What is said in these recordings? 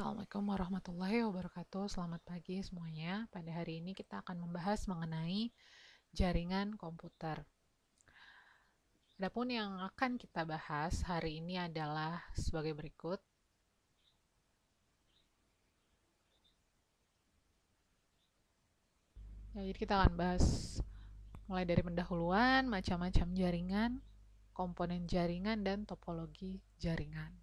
Assalamualaikum warahmatullahi wabarakatuh. Selamat pagi semuanya. Pada hari ini kita akan membahas mengenai jaringan komputer. Adapun yang akan kita bahas hari ini adalah sebagai berikut. Ya, jadi kita akan bahas mulai dari pendahuluan, macam-macam jaringan, komponen jaringan dan topologi jaringan.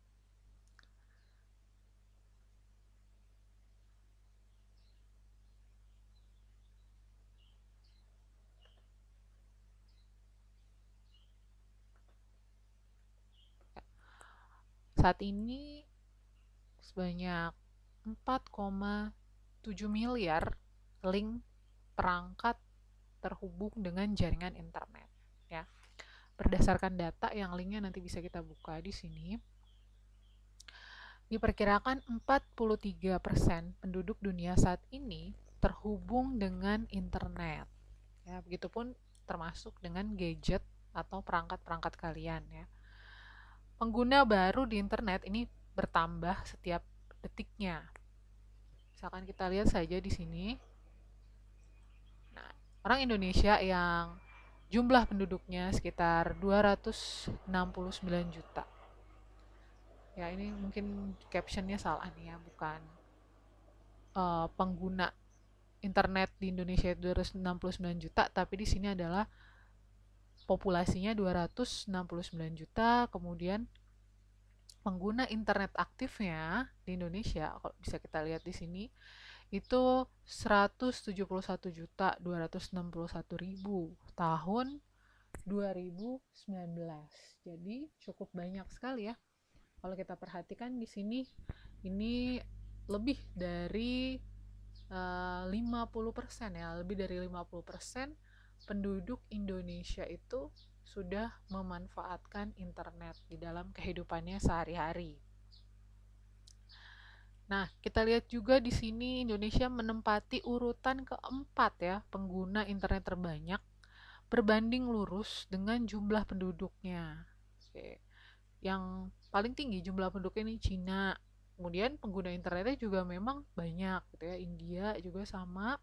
saat ini sebanyak 4,7 miliar link perangkat terhubung dengan jaringan internet ya. Berdasarkan data yang linknya nanti bisa kita buka di sini. Diperkirakan 43% penduduk dunia saat ini terhubung dengan internet. Ya, begitupun termasuk dengan gadget atau perangkat-perangkat kalian ya pengguna baru di internet ini bertambah setiap detiknya. Misalkan kita lihat saja di sini. Nah, orang Indonesia yang jumlah penduduknya sekitar 269 juta. Ya, ini mungkin captionnya salah nih ya, bukan uh, pengguna internet di Indonesia 269 juta, tapi di sini adalah populasinya 269 juta, kemudian pengguna internet aktifnya di Indonesia, kalau bisa kita lihat di sini, itu 171 juta 261 ribu tahun 2019. Jadi cukup banyak sekali ya. Kalau kita perhatikan di sini ini lebih dari eh, uh, 50% ya, lebih dari 50% penduduk Indonesia itu sudah memanfaatkan internet di dalam kehidupannya sehari-hari. Nah, kita lihat juga di sini Indonesia menempati urutan keempat ya pengguna internet terbanyak berbanding lurus dengan jumlah penduduknya. Oke. Yang paling tinggi jumlah penduduknya ini Cina. Kemudian pengguna internetnya juga memang banyak gitu ya. India juga sama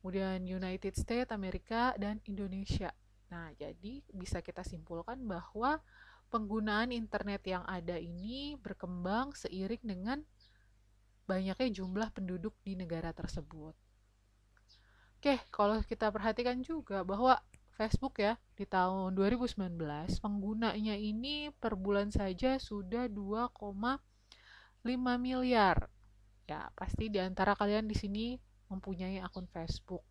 kemudian United States Amerika dan Indonesia nah jadi bisa kita simpulkan bahwa penggunaan internet yang ada ini berkembang seiring dengan banyaknya jumlah penduduk di negara tersebut. Oke, kalau kita perhatikan juga bahwa Facebook ya di tahun 2019 penggunanya ini per bulan saja sudah 2,5 miliar. Ya, pasti di antara kalian di sini mempunyai akun Facebook.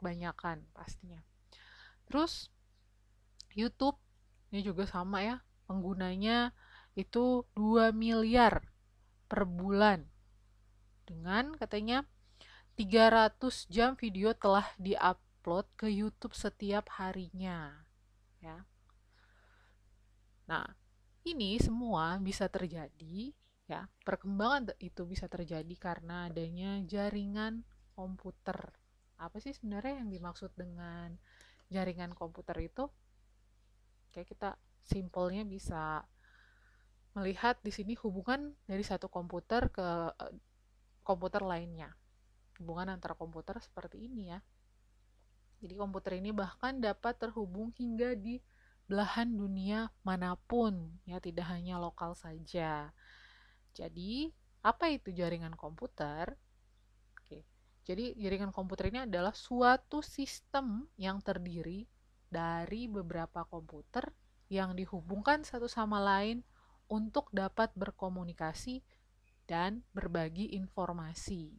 Kebanyakan pastinya. Terus YouTube ini juga sama ya, penggunanya itu 2 miliar per bulan. Dengan katanya 300 jam video telah diupload ke YouTube setiap harinya. Ya. Nah, ini semua bisa terjadi Ya, perkembangan itu bisa terjadi karena adanya jaringan komputer. Apa sih sebenarnya yang dimaksud dengan jaringan komputer itu? Kayak kita simpelnya bisa melihat di sini hubungan dari satu komputer ke eh, komputer lainnya. Hubungan antar komputer seperti ini ya. Jadi komputer ini bahkan dapat terhubung hingga di belahan dunia manapun, ya tidak hanya lokal saja. Jadi, apa itu jaringan komputer? Oke. Jadi, jaringan komputer ini adalah suatu sistem yang terdiri dari beberapa komputer yang dihubungkan satu sama lain untuk dapat berkomunikasi dan berbagi informasi.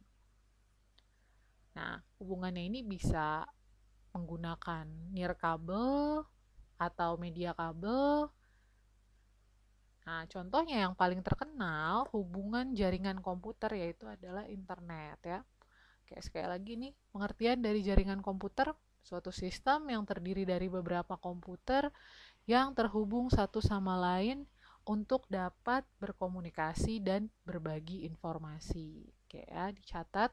Nah, hubungannya ini bisa menggunakan nirkabel atau media kabel Nah, contohnya yang paling terkenal hubungan jaringan komputer yaitu adalah internet ya. Kayak sekali lagi nih, pengertian dari jaringan komputer suatu sistem yang terdiri dari beberapa komputer yang terhubung satu sama lain untuk dapat berkomunikasi dan berbagi informasi. Oke ya, dicatat.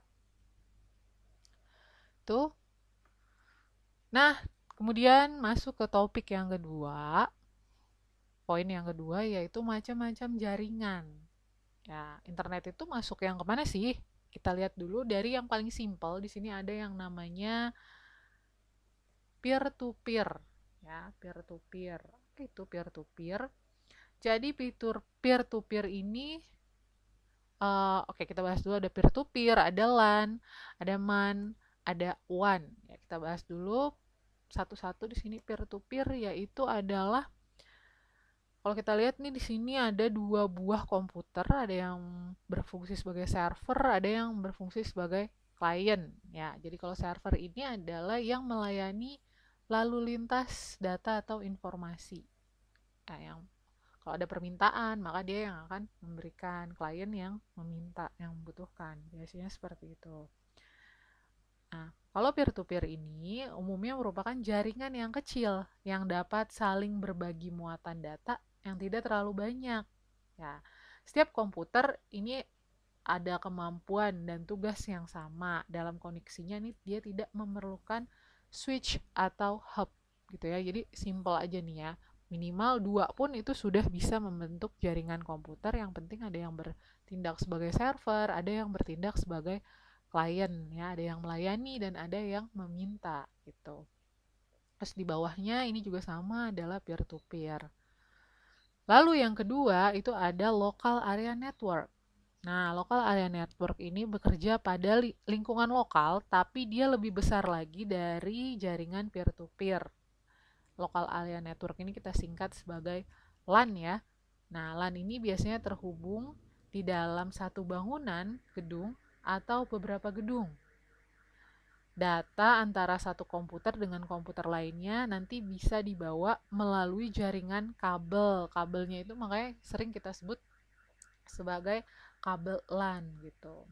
Tuh. Nah, kemudian masuk ke topik yang kedua, poin yang kedua yaitu macam-macam jaringan. Ya, internet itu masuk yang kemana sih? Kita lihat dulu dari yang paling simpel. Di sini ada yang namanya peer-to-peer. Ya, peer-to-peer. Itu peer-to-peer. Jadi fitur peer-to-peer ini uh, oke okay, kita bahas dulu ada peer to -peer, ada LAN, ada MAN, ada WAN. Ya, kita bahas dulu satu-satu di sini peer-to-peer yaitu adalah kalau kita lihat nih di sini ada dua buah komputer, ada yang berfungsi sebagai server, ada yang berfungsi sebagai client, ya. Jadi kalau server ini adalah yang melayani lalu lintas data atau informasi. Nah, yang kalau ada permintaan, maka dia yang akan memberikan klien yang meminta, yang membutuhkan. Biasanya seperti itu. Nah, kalau peer to -peer ini umumnya merupakan jaringan yang kecil yang dapat saling berbagi muatan data yang tidak terlalu banyak. Ya, setiap komputer ini ada kemampuan dan tugas yang sama dalam koneksinya nih dia tidak memerlukan switch atau hub gitu ya. Jadi simple aja nih ya. Minimal dua pun itu sudah bisa membentuk jaringan komputer. Yang penting ada yang bertindak sebagai server, ada yang bertindak sebagai klien ya, ada yang melayani dan ada yang meminta gitu. Terus di bawahnya ini juga sama adalah peer to peer. Lalu yang kedua itu ada local area network. Nah, local area network ini bekerja pada lingkungan lokal, tapi dia lebih besar lagi dari jaringan peer-to-peer. -peer. Local area network ini kita singkat sebagai LAN ya. Nah, LAN ini biasanya terhubung di dalam satu bangunan gedung atau beberapa gedung data antara satu komputer dengan komputer lainnya nanti bisa dibawa melalui jaringan kabel. Kabelnya itu makanya sering kita sebut sebagai kabel LAN gitu.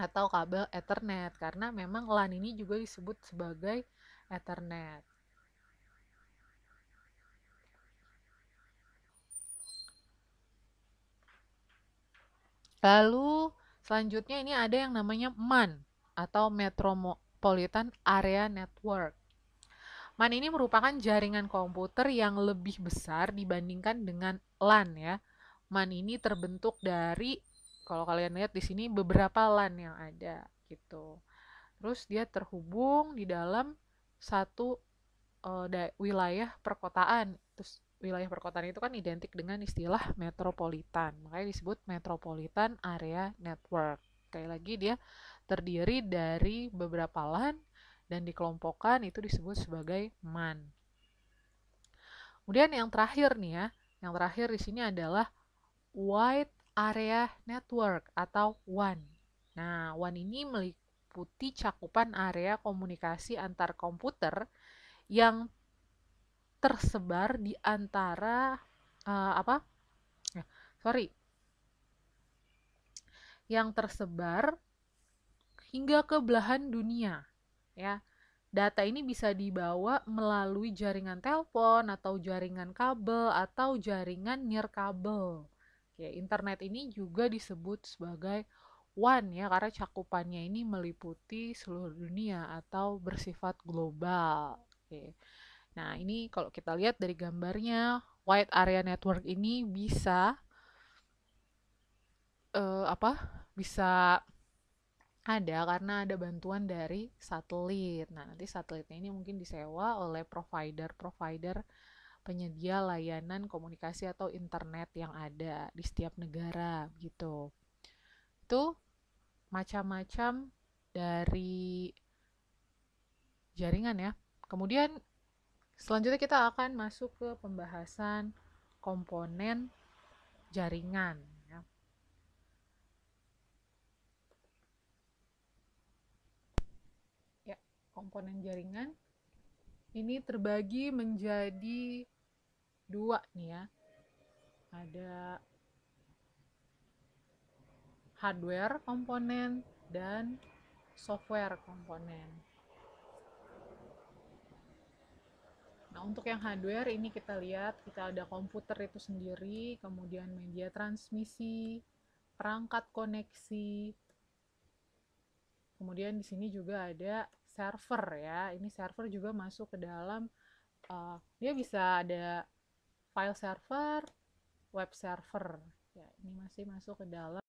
Atau kabel Ethernet karena memang LAN ini juga disebut sebagai Ethernet. Lalu selanjutnya ini ada yang namanya MAN atau metro Metropolitan Area Network. MAN ini merupakan jaringan komputer yang lebih besar dibandingkan dengan LAN ya. MAN ini terbentuk dari kalau kalian lihat di sini beberapa LAN yang ada gitu. Terus dia terhubung di dalam satu uh, wilayah perkotaan. Terus wilayah perkotaan itu kan identik dengan istilah metropolitan. Makanya disebut metropolitan area network. Kayak lagi dia terdiri dari beberapa lahan dan dikelompokkan itu disebut sebagai man. Kemudian yang terakhir nih ya, yang terakhir di sini adalah wide area network atau WAN. Nah, WAN ini meliputi cakupan area komunikasi antar komputer yang tersebar di antara uh, apa? Ya, sorry, yang tersebar hingga ke belahan dunia. Ya, data ini bisa dibawa melalui jaringan telepon atau jaringan kabel atau jaringan nirkabel. Ya, internet ini juga disebut sebagai one ya karena cakupannya ini meliputi seluruh dunia atau bersifat global. Oke. Nah, ini kalau kita lihat dari gambarnya, wide area network ini bisa uh, apa? Bisa ada karena ada bantuan dari satelit. Nah, nanti satelitnya ini mungkin disewa oleh provider-provider penyedia layanan komunikasi atau internet yang ada di setiap negara gitu. Itu macam-macam dari jaringan ya. Kemudian selanjutnya kita akan masuk ke pembahasan komponen jaringan. komponen jaringan ini terbagi menjadi dua nih ya. Ada hardware komponen dan software komponen. Nah, untuk yang hardware ini kita lihat kita ada komputer itu sendiri, kemudian media transmisi, perangkat koneksi. Kemudian di sini juga ada server ya ini server juga masuk ke dalam uh, dia bisa ada file server web server ya ini masih masuk ke dalam